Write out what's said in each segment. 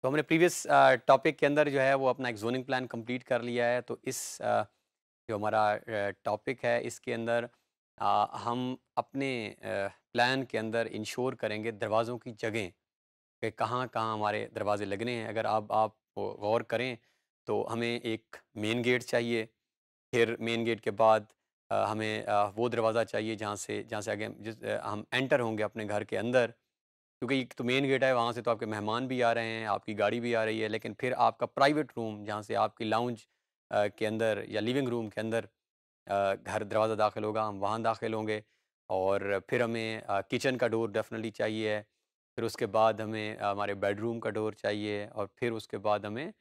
तो हमने previous topic के अंदर जो है वो अपना एक जोनिंग प्लान कंप्लीट कर लिया है तो इस जो हमारा टॉपिक है इसके अंदर हम अपने प्लान के अंदर इंश्योर करेंगे दरवाज़ों की जगह कि कहाँ कहाँ हमारे दरवाजे लगने हैं अगर आप आप गौर करें तो हमें एक मेन गेट चाहिए फिर मेन गेट के बाद हमें वो दरवाज़ा चाहिए जहाँ से जहाँ से आगे जिस हम एंटर होंगे अपने घर के अंदर क्योंकि एक तो मेन गेट है वहाँ से तो आपके मेहमान भी आ रहे हैं आपकी गाड़ी भी आ रही है लेकिन फिर आपका प्राइवेट रूम जहाँ से आपकी लाउंज के अंदर या लिविंग रूम के अंदर घर दरवाज़ा दाखिल होगा हम वहाँ दाखिल होंगे और फिर हमें किचन का डोर डेफिनेटली चाहिए फिर उसके बाद हमें हमारे बेडरूम का डोर चाहिए और फिर उसके बाद हमें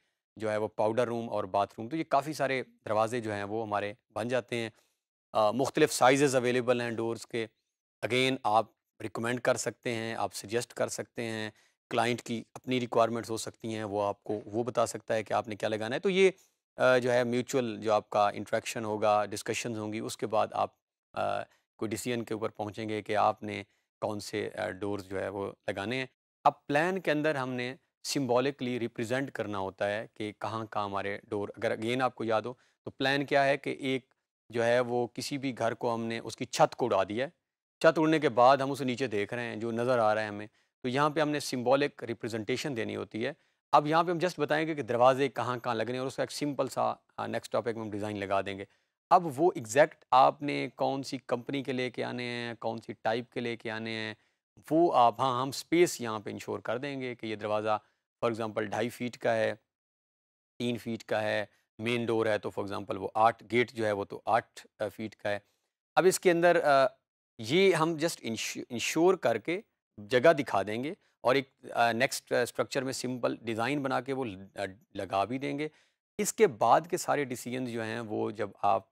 जो है वो पाउडर रूम और बाथरूम तो ये काफ़ी सारे दरवाजे जो हैं वो हमारे बन जाते हैं मुख्तलिफ़ साइज़ अवेलेबल हैं डोर्स के अगेन आप रिकमेंड कर सकते हैं आप सजेस्ट कर सकते हैं क्लाइंट की अपनी रिक्वायरमेंट्स हो सकती हैं वो आपको वो बता सकता है कि आपने क्या लगाना है तो ये जो है म्यूचुअल जो आपका इंट्रैक्शन होगा डिस्कशन होंगी उसके बाद आप कोई डिसीजन के ऊपर पहुँचेंगे कि आपने कौन से डोर्स जो है वो लगाने हैं अब प्लान के अंदर हमने सिम्बॉलिकली रिप्रेजेंट करना होता है कि कहाँ कहाँ हमारे डोर अगर अगेन आपको याद हो तो प्लान क्या है कि एक जो है वो किसी भी घर को हमने उसकी छत को उड़ा दिया है छत उड़ने के बाद हम उसे नीचे देख रहे हैं जो नज़र आ रहा है हमें तो यहाँ पे हमने सिम्बॉलिक रिप्रेजेंटेशन देनी होती है अब यहाँ पे हम जस्ट बताएंगे कि दरवाजे कहाँ कहाँ लगने और उसका एक सिंपल सा नेक्स्ट टॉपिक में हम डिज़ाइन लगा देंगे अब वो एग्जैक्ट आपने कौन सी कंपनी के लेके आने हैं कौन सी टाइप के लेके आने हैं वो आप हाँ हम स्पेस यहाँ पे इंश्योर कर देंगे कि ये दरवाज़ा फॉर एग्ज़ाम्पल ढाई फीट का है तीन फीट का है मेन डोर है तो फॉर एग्ज़ाम्पल वो आठ गेट जो है वो तो आठ फीट का है अब इसके अंदर ये हम जस्ट इंश्योर करके जगह दिखा देंगे और एक नेक्स्ट स्ट्रक्चर में सिंपल डिज़ाइन बना के वो लगा भी देंगे इसके बाद के सारे डिसीजन जो हैं वो जब आप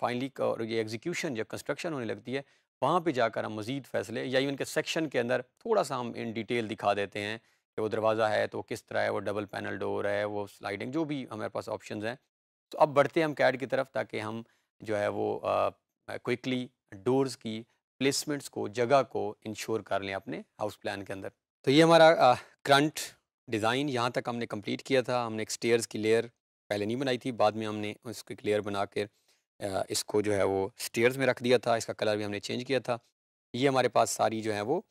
फाइनली और ये एग्जीक्यूशन जब कंस्ट्रक्शन होने लगती है वहाँ पे जाकर हम मज़ीद फैसले या इवन के सेक्शन के अंदर थोड़ा सा हम इन डिटेल दिखा देते हैं कि वो दरवाज़ा है तो किस तरह है वो डबल पैनल डोर है वो स्लाइडिंग जो भी हमारे पास ऑप्शन हैं तो अब बढ़ते हैं हम कैड की तरफ ताकि हम जो है वो क्विकली डोर्स की प्लेसमेंट्स को जगह को इंश्योर कर लें अपने हाउस प्लान के अंदर तो ये हमारा करंट डिज़ाइन यहाँ तक हमने कंप्लीट किया था हमने एक स्टेयर्स की लेयर पहले नहीं बनाई थी बाद में हमने उसको क्लियर बना कर इसको जो है वो स्टेयर्स में रख दिया था इसका कलर भी हमने चेंज किया था ये हमारे पास सारी जो है वो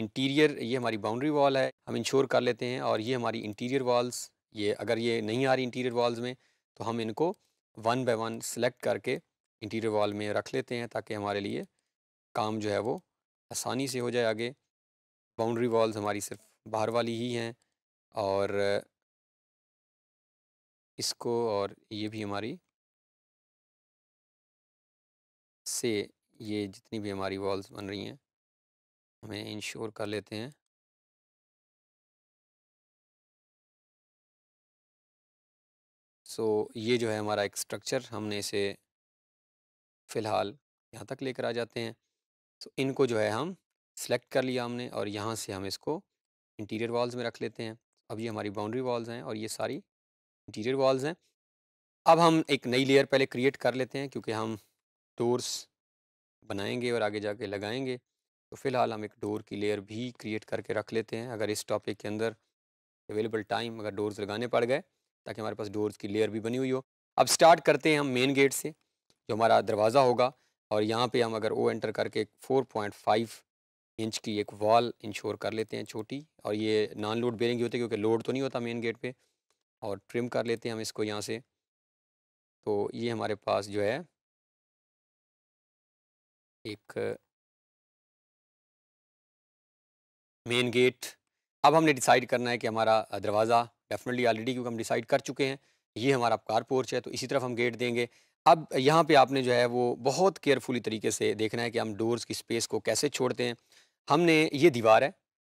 इंटीरियर ये हमारी बाउंड्री वॉल है हम इंश्योर कर लेते हैं और ये हमारी इंटीरियर वॉल्स ये अगर ये नहीं आ रही इंटीरियर वॉल्स में तो हम इनको वन बाय वन सेलेक्ट करके इंटीरियर वॉल में रख लेते हैं ताकि हमारे लिए काम जो है वो आसानी से हो जाए आगे बाउंड्री वॉल्स हमारी सिर्फ बाहर वाली ही हैं और इसको और ये भी हमारी से ये जितनी भी हमारी वॉल्स बन रही हैं हमें इंश्योर कर लेते हैं सो so, ये जो है हमारा एक स्ट्रक्चर हमने इसे फ़िलहाल यहाँ तक लेकर आ जाते हैं तो so, इनको जो है हम सेलेक्ट कर लिया हमने और यहाँ से हम इसको इंटीरियर वॉल्स में रख लेते हैं अब ये हमारी बाउंड्री वॉल्स हैं और ये सारी इंटीरियर वॉल्स हैं अब हम एक नई लेयर पहले क्रिएट कर लेते हैं क्योंकि हम डोर्स बनाएंगे और आगे जाके लगाएंगे तो फ़िलहाल हम एक डोर की लेयर भी क्रिएट करके रख लेते हैं अगर इस टॉपिक के अंदर अवेलेबल टाइम अगर डोर्स लगाने पड़ गए ताकि हमारे पास डोर्स की लेयर भी बनी हुई हो अब स्टार्ट करते हैं हम मेन गेट से जो हमारा दरवाज़ा होगा और यहाँ पे हम अगर ओ एंटर करके एक 4.5 इंच की एक वॉल इंश्योर कर लेते हैं छोटी और ये नॉन लोड बेरिंग ही होती है क्योंकि लोड तो नहीं होता मेन गेट पर और ट्रिम कर लेते हैं हम इसको यहाँ से तो ये हमारे पास जो है एक मेन गेट अब हमने डिसाइड करना है कि हमारा दरवाज़ा डेफिनेटली ऑलरेडी क्योंकि हम डिसाइड कर चुके हैं ये हमारा कार पोर्च है तो इसी तरफ हम गेट देंगे अब यहाँ पे आपने जो है वो बहुत केयरफुली तरीके से देखना है कि हम डोर्स की स्पेस को कैसे छोड़ते हैं हमने ये दीवार है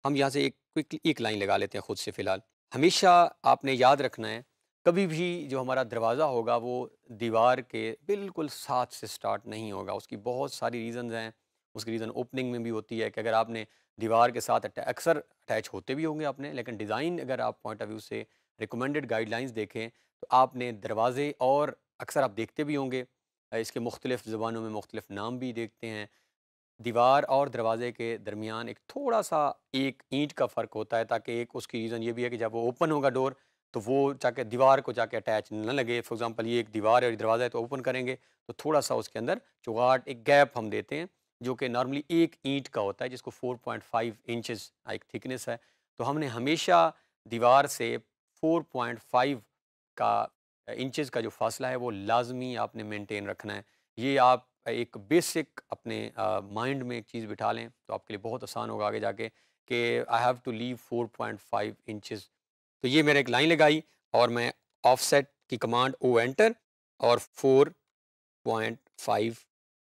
हम यहाँ से एक क्विक एक लाइन लगा लेते हैं ख़ुद से फ़िलहाल हमेशा आपने याद रखना है कभी भी जो हमारा दरवाज़ा होगा वो दीवार के बिल्कुल साथ से स्टार्ट नहीं होगा उसकी बहुत सारी रीज़न हैं उसकी रीज़न ओपनिंग में भी होती है कि अगर आपने दीवार के साथ अक्सर अटैच होते भी होंगे आपने लेकिन डिज़ाइन अगर आप पॉइंट ऑफ व्यू से रिकमेंडेड गाइडलाइंस देखें तो आपने दरवाज़े और अक्सर आप देखते भी होंगे इसके मुख्तलिफ़ ज़बानों में मुख्तलिफ नाम भी देखते हैं दीवार और दरवाजे के दरमियान एक थोड़ा सा एक ईंट का फ़र्क होता है ताकि एक उसकी रीज़न ये भी है कि जब वो ओपन होगा डोर तो वो जाके दीवार को जाके अटैच न लगे फॉर एग्जांपल ये एक दीवार है दरवाज़ा है तो ओपन करेंगे तो थोड़ा सा उसके अंदर चुगाट एक गैप हम देते हैं जो कि नॉर्मली एक ईंट का होता है जिसको फोर पॉइंट इंचज़ एक थिकनेस है तो हमने हमेशा दीवार से फोर का इंचज़ का जो फासला है वो लाजमी आपने मेनटेन रखना है ये आप एक बेसिक अपने माइंड में एक चीज़ बिठा लें तो आपके लिए बहुत आसान होगा आगे जाके कि I have to leave 4.5 inches तो ये मैंने एक लाइन लगाई और मैं ऑफसेट की कमांड ओ एंटर और 4.5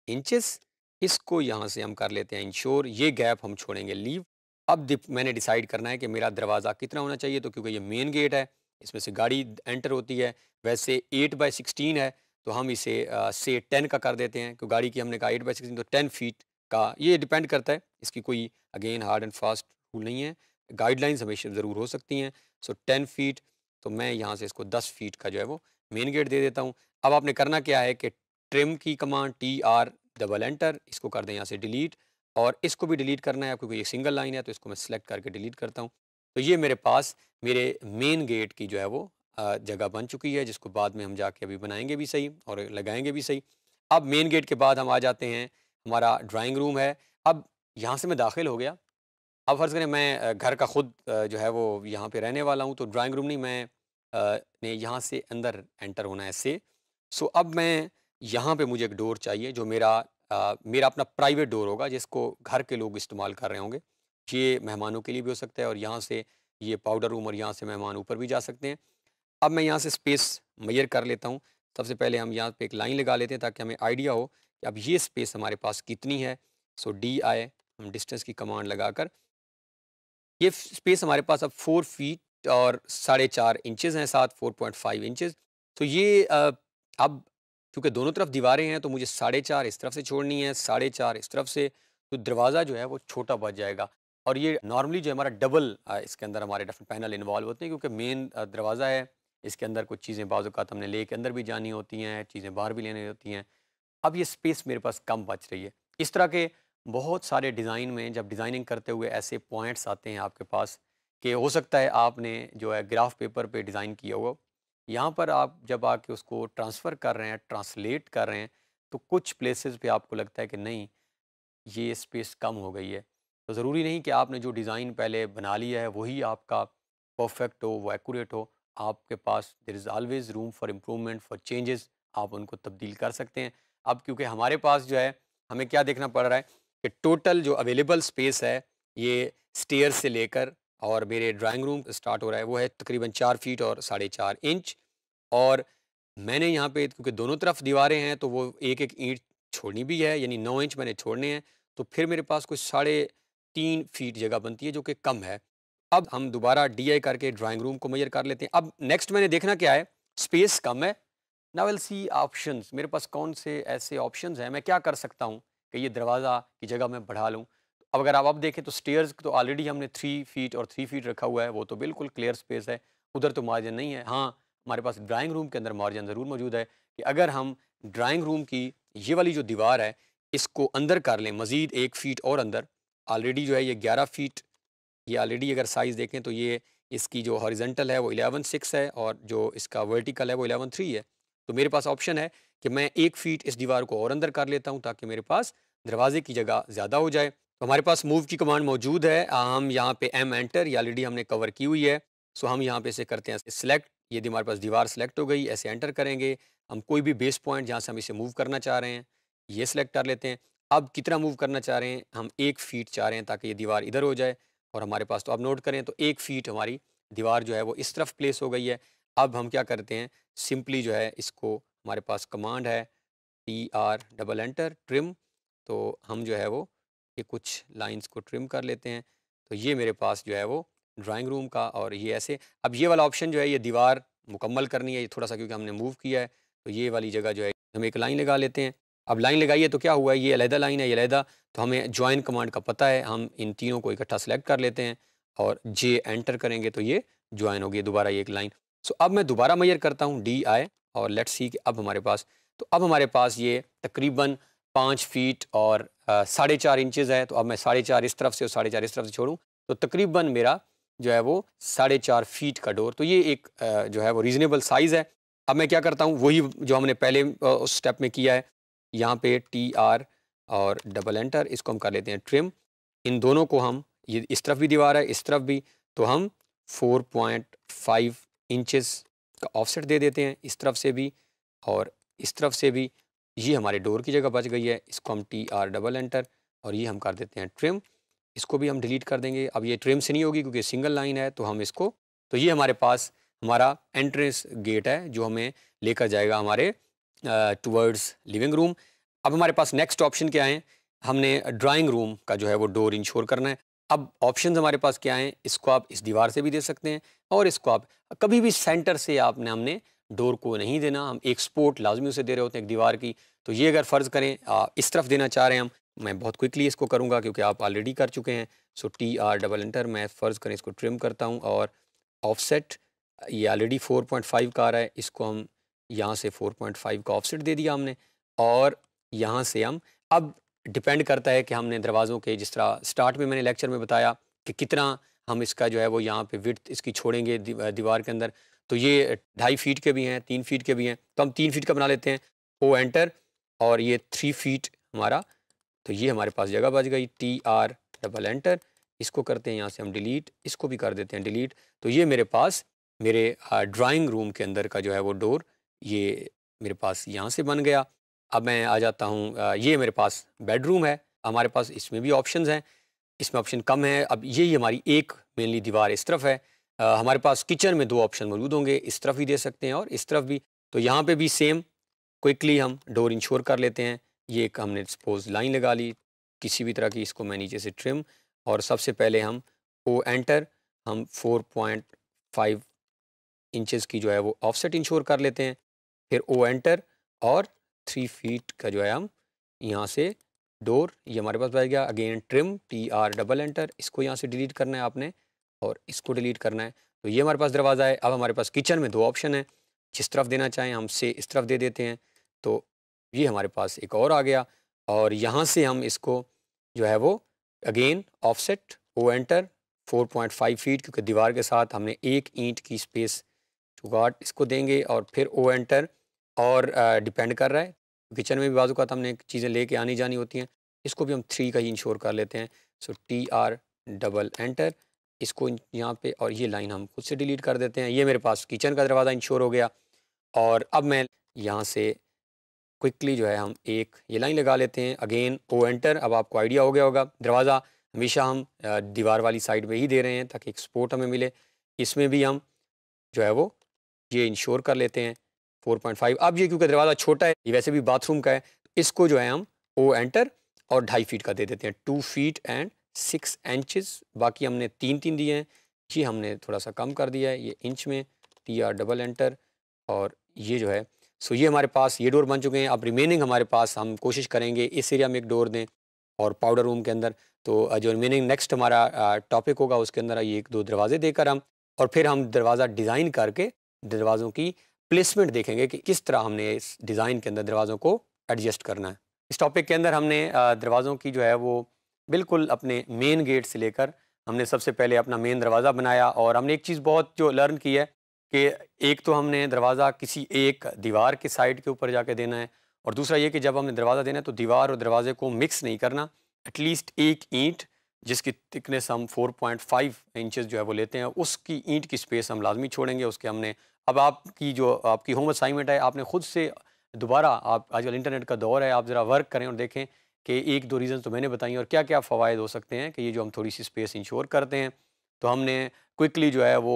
इंचेस इसको यहाँ से हम कर लेते हैं इंश्योर ये गैप हम छोड़ेंगे लीव अब मैंने डिसाइड करना है कि मेरा दरवाज़ा कितना होना चाहिए तो क्योंकि ये मेन गेट है इसमें से गाड़ी एंटर होती है वैसे एट बाई सिक्सटीन है तो हम इसे से टेन का कर देते हैं क्योंकि गाड़ी की हमने कहा एट बाई सिक्सटीन तो टेन फीट का ये डिपेंड करता है इसकी कोई again hard and fast rule नहीं है गाइडलाइंस हमेशा ज़रूर हो सकती हैं सो टेन फीट तो मैं यहाँ से इसको दस फीट का जो है वो मेन गेट दे देता हूँ अब आपने करना क्या है कि ट्रिम की command T R double enter इसको कर दें यहाँ से डिलीट और इसको भी डिलीट करना है आपको कोई सिंगल लाइन है तो इसको मैं सिलेक्ट करके डिलीट करता हूँ तो ये मेरे पास मेरे मेन गेट की जो है वो जगह बन चुकी है जिसको बाद में हम जाके अभी बनाएंगे भी सही और लगाएंगे भी सही अब मेन गेट के बाद हम आ जाते हैं हमारा ड्राइंग रूम है अब यहाँ से मैं दाखिल हो गया अब फर्ज़ करें मैं घर का ख़ुद जो है वो यहाँ पे रहने वाला हूँ तो ड्राइंग रूम नहीं मैं ने यहाँ से अंदर एंटर होना है से सो अब मैं यहाँ पे मुझे एक डोर चाहिए जो मेरा मेरा अपना प्राइवेट डोर होगा जिसको घर के लोग इस्तेमाल कर रहे होंगे ये मेहमानों के लिए भी हो सकता है और यहाँ से ये पाउडर रूम और यहाँ से मेहमान ऊपर भी जा सकते हैं अब मैं यहाँ से स्पेस मैयर कर लेता हूँ सबसे पहले हम यहाँ पे एक लाइन लगा लेते हैं ताकि हमें आइडिया हो कि अब ये स्पेस हमारे पास कितनी है सो डी आए हम डिस्टेंस की कमांड लगाकर ये स्पेस हमारे पास अब फोर फीट और साढ़े चार इंचज़ हैं साथ फोर पॉइंट फाइव इंचज़ तो ये अब क्योंकि दोनों तरफ दीवारें हैं तो मुझे साढ़े चार इस तरफ से छोड़नी है साढ़े चार इस तरफ से तो दरवाज़ा जो है वो छोटा बच जाएगा और ये नॉर्मली जो हमारा डबल इसके अंदर हमारे डिफरेंट पैनल इन्वॉल्व होते हैं क्योंकि मेन दरवाज़ा है इसके अंदर कुछ चीज़ें बाज़ात हमने ले के अंदर भी जानी होती हैं चीज़ें बाहर भी लेनी होती हैं अब ये स्पेस मेरे पास कम बच रही है इस तरह के बहुत सारे डिज़ाइन में जब डिज़ाइनिंग करते हुए ऐसे पॉइंट्स आते हैं आपके पास कि हो सकता है आपने जो है ग्राफ पेपर पे डिज़ाइन किया हुआ यहाँ पर आप जब आके उसको ट्रांसफ़र कर रहे हैं ट्रांसलेट कर रहे हैं तो कुछ प्लेसेस पे आपको लगता है कि नहीं ये स्पेस कम हो गई है तो ज़रूरी नहीं कि आपने जो डिज़ाइन पहले बना लिया है वही आपका परफेक्ट हो वो एकूरेट हो आपके पास there is always room for improvement for changes आप उनको तब्दील कर सकते हैं अब क्योंकि हमारे पास जो है हमें क्या देखना पड़ रहा है कि टोटल जो अवेलेबल स्पेस है ये स्टेयर से लेकर और मेरे ड्राइंग रूम स्टार्ट हो रहा है वो है तकरीबन चार फीट और साढ़े चार इंच और मैंने यहाँ पे क्योंकि दोनों तरफ दीवारें हैं तो वो एक एक ईंट छोड़नी भी है यानी नौ इंच मैंने छोड़ने हैं तो फिर मेरे पास कुछ साढ़े तीन फीट जगह बनती है जो कि कम है अब हम दोबारा डी करके ड्राइंग रूम को मैयर कर लेते हैं अब नेक्स्ट मैंने देखना क्या है स्पेस कम है नावल सी ऑप्शन मेरे पास कौन से ऐसे ऑप्शन हैं मैं क्या कर सकता हूँ कि ये दरवाज़ा की जगह मैं बढ़ा लूँ अब अगर आप अब देखें तो स्टेयर्स तो ऑलरेडी हमने थ्री फीट और थ्री फीट रखा हुआ है वो तो बिल्कुल क्लियर स्पेस है उधर तो मार्जिन नहीं है हाँ हमारे पास ड्राइंग रूम के अंदर मार्जिन ज़रूर मौजूद है कि अगर हम ड्राइंग रूम की ये वाली जो दीवार है इसको अंदर कर लें मज़ीद एक फ़ीट और अंदर ऑलरेडी जो है ये ग्यारह फीट ये ऑलरेडी अगर साइज़ देखें तो ये इसकी जो हॉरिजेंटल है वो एलेवन सिक्स है और जो इसका वर्टिकल है वो एलेवन थ्री है तो मेरे पास ऑप्शन है कि मैं एक फीट इस दीवार को और अंदर कर लेता हूँ ताकि मेरे पास दरवाजे की जगह ज़्यादा हो जाए तो हमारे पास मूव की कमांड मौजूद है हम यहाँ पे एम एंटर ये ऑलरेडी हमने कवर की हुई है सो हम यहाँ पे इसे करते हैं सिलेक्ट ये हमारे पास दीवार सेलेक्ट हो गई ऐसे एंटर करेंगे हम कोई भी बेस पॉइंट जहाँ से हम इसे मूव करना चाह रहे हैं ये सिलेक्ट कर लेते हैं अब कितना मूव करना चाह रहे हैं हम एक फीट चाह रहे हैं ताकि ये दीवार इधर हो जाए और हमारे पास तो आप नोट करें तो एक फीट हमारी दीवार जो है वो इस तरफ प्लेस हो गई है अब हम क्या करते हैं सिंपली जो है इसको हमारे पास कमांड है T R double enter trim तो हम जो है वो ये कुछ लाइंस को ट्रिम कर लेते हैं तो ये मेरे पास जो है वो ड्राइंग रूम का और ये ऐसे अब ये वाला ऑप्शन जो है ये दीवार मुकम्मल करनी है ये थोड़ा सा क्योंकि हमने मूव किया है तो ये वाली जगह जो है हम एक लाइन लगा लेते हैं अब लाइन लगाइए तो क्या हुआ है ये अलहदा लाइन है ये अलहदा तो हमें ज्वाइन कमांड का पता है हम इन तीनों को इकट्ठा सेलेक्ट कर लेते हैं और जे एंटर करेंगे तो ये ज्वाइन होगी दोबारा ये एक लाइन सो अब मैं दोबारा मैयर करता हूँ डी आई और लेट सी कि अब हमारे पास तो अब हमारे पास ये तकरीबन पाँच फीट और साढ़े चार इंचज़ है तो अब मैं साढ़े चार इस तरफ से और साढ़े चार इस तरफ से छोड़ूँ तो तकरीबन मेरा जो है वो साढ़े चार फीट का डोर तो ये एक जो है वो रीज़नेबल साइज़ है अब मैं क्या करता हूँ वही जो हमने पहले उस स्टेप में किया है यहाँ पे टी आर और डबल एंटर इसको हम कर लेते हैं ट्रिम इन दोनों को हम ये इस तरफ भी दीवार है इस तरफ भी तो हम 4.5 इंचज़ का ऑफसेट दे देते हैं इस तरफ से भी और इस तरफ से भी ये हमारे डोर की जगह बच गई है इसको हम टी आर डबल एंटर और ये हम कर देते हैं ट्रिम इसको भी हम डिलीट कर देंगे अब ये ट्रिम से नहीं होगी क्योंकि सिंगल लाइन है तो हम इसको तो ये हमारे पास हमारा एंट्रेंस गेट है जो हमें लेकर जाएगा हमारे टूवर्ड्स लिविंग रूम अब हमारे पास नेक्स्ट ऑप्शन क्या है हमने ड्राइंग रूम का जो है वो डोर इंश्योर करना है अब ऑप्शन हमारे पास क्या हैं इसको आप इस दीवार से भी दे सकते हैं और इसको आप कभी भी सेंटर से आपने हमने डोर को नहीं देना हम एक स्पोर्ट लाजमी उसे दे रहे होते हैं एक दीवार की तो ये अगर फ़र्ज़ करें आ, इस तरफ देना चाह रहे हैं हम मैं बहुत क्विकली इसको करूँगा क्योंकि आप ऑलरेडी कर चुके हैं so T R double enter मैं फ़र्ज़ करें इसको ट्रिम करता हूँ और ऑफसेट ये ऑलरेडी 4.5 का आ रहा है इसको हम यहाँ से 4.5 का ऑफसेट दे दिया हमने और यहाँ से हम अब डिपेंड करता है कि हमने दरवाज़ों के जिस तरह स्टार्ट में मैंने लेक्चर में बताया कि कितना हम इसका जो है वो यहाँ पे विथ इसकी छोड़ेंगे दीवार के अंदर तो ये ढाई फीट के भी हैं तीन फीट के भी हैं तो हम तीन फीट का बना लेते हैं ओ तो एंटर और ये थ्री फीट हमारा तो ये हमारे पास जगह बच गई टी आर डबल एंटर इसको करते हैं यहाँ से हम डिलीट इसको भी कर देते हैं डिलीट तो ये मेरे पास मेरे ड्राइंग रूम के अंदर का जो है वो डोर ये मेरे पास यहाँ से बन गया अब मैं आ जाता हूँ ये मेरे पास बेडरूम है हमारे पास इसमें भी ऑप्शन हैं इसमें ऑप्शन कम है अब ये हमारी एक मेनली दीवार इस तरफ है आ, हमारे पास किचन में दो ऑप्शन मौजूद होंगे इस तरफ भी दे सकते हैं और इस तरफ भी तो यहाँ पे भी सेम क्विकली हम डोर इंश्योर कर लेते हैं ये एक हमने सपोज लाइन लगा ली किसी भी तरह की इसको मैं नीचे से ट्रिम और सबसे पहले हम ओ एंटर हम 4.5 इंचेस की जो है वो ऑफसेट इंश्योर कर लेते हैं फिर ओ एंटर और थ्री फीट का जो है हम यहाँ से डोर ये हमारे पास बैठ गया again trim T R double enter इसको यहाँ से डिलीट करना है आपने और इसको डिलीट करना है तो ये हमारे पास दरवाज़ा है अब हमारे पास किचन में दो ऑप्शन है जिस तरफ देना चाहें हम से इस तरफ दे देते हैं तो ये हमारे पास एक और आ गया और यहाँ से हम इसको जो है वो again offset O enter 4.5 feet क्योंकि दीवार के साथ हमने एक ईंट की स्पेस टू गार्ड इसको देंगे और फिर ओ एंटर और डिपेंड कर रहा है किचन में भी बाजू का तो हमने चीज़ें लेके आनी जानी होती हैं इसको भी हम थ्री का ही इंश्योर कर लेते हैं so T R double enter इसको यहाँ पे और ये लाइन हम खुद से डिलीट कर देते हैं ये मेरे पास किचन का दरवाज़ा इंश्योर हो गया और अब मैं यहाँ से क्विकली जो है हम एक ये लाइन लगा लेते हैं अगेन ओ एंटर अब आपको आइडिया हो गया होगा दरवाज़ा हमेशा हम दीवार वाली साइड में ही दे रहे हैं ताकि एक सपोर्ट हमें मिले इसमें भी हम जो है वो ये इंश्योर कर लेते हैं फोर पॉइंट फाइव अब ये क्योंकि दरवाज़ा छोटा है ये वैसे भी बाथरूम का है इसको जो है हम ओ एंटर और ढाई फीट का दे देते हैं two feet and six inches बाकी हमने तीन तीन दिए हैं ये हमने थोड़ा सा कम कर दिया है ये इंच में टी आर डबल एंटर और ये जो है सो ये हमारे पास ये डोर बन चुके हैं अब रिमेनिंग हमारे पास हम कोशिश करेंगे इस एरिया में एक डोर दें और पाउडर रूम के अंदर तो जो रिमेनिंग नेक्स्ट हमारा टॉपिक होगा उसके अंदर ये एक दो दरवाजे देकर हम और फिर हम दरवाज़ा डिज़ाइन करके दरवाज़ों की प्लेसमेंट देखेंगे कि किस तरह हमने इस डिज़ाइन के अंदर दरवाज़ों को एडजस्ट करना है इस टॉपिक के अंदर हमने दरवाज़ों की जो है वो बिल्कुल अपने मेन गेट से लेकर हमने सबसे पहले अपना मेन दरवाज़ा बनाया और हमने एक चीज़ बहुत जो लर्न की है कि एक तो हमने दरवाज़ा किसी एक दीवार के साइड के ऊपर जाके देना है और दूसरा ये कि जब हमने दरवाज़ा देना है तो दीवार और दरवाजे को मिक्स नहीं करना एटलीस्ट एक ईंट जिसकी थिकनेस हम 4.5 पॉइंट इंचज़ जो है वो लेते हैं उसकी ईंट की स्पेस हम लाजमी छोड़ेंगे उसके हमने अब आपकी जो आपकी होम असाइनमेंट है आपने ख़ुद से दोबारा आप आजकल इंटरनेट का दौर है आप ज़रा वर्क करें और देखें कि एक दो रीज़न तो मैंने बताई और क्या क्या फ़वाद हो सकते हैं कि ये जो हम थोड़ी सी स्पेस इंश्योर करते हैं तो हमने क्विकली जो है वो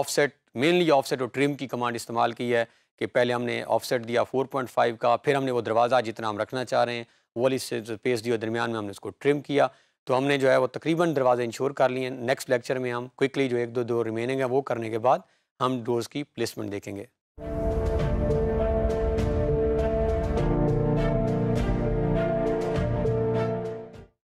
ऑफसेट मेनली ऑफसेट और ट्रिम की कमांड इस्तेमाल की है कि पहले हमने ऑफसेट दिया 4.5 का फिर हमने वो दरवाज़ा जितना हम रखना चाह रहे हैं वो वाली स्पेस दी और दरमियान में हमने उसको ट्रिम किया तो हमने जो है वो तकरीबन दरवाज़े इंश्योर कर लिए नेक्स्ट लेक्चर में हम क्विकली जो एक दो दो रिमेनिंग है वो करने के बाद हम डोर्स की प्लेसमेंट देखेंगे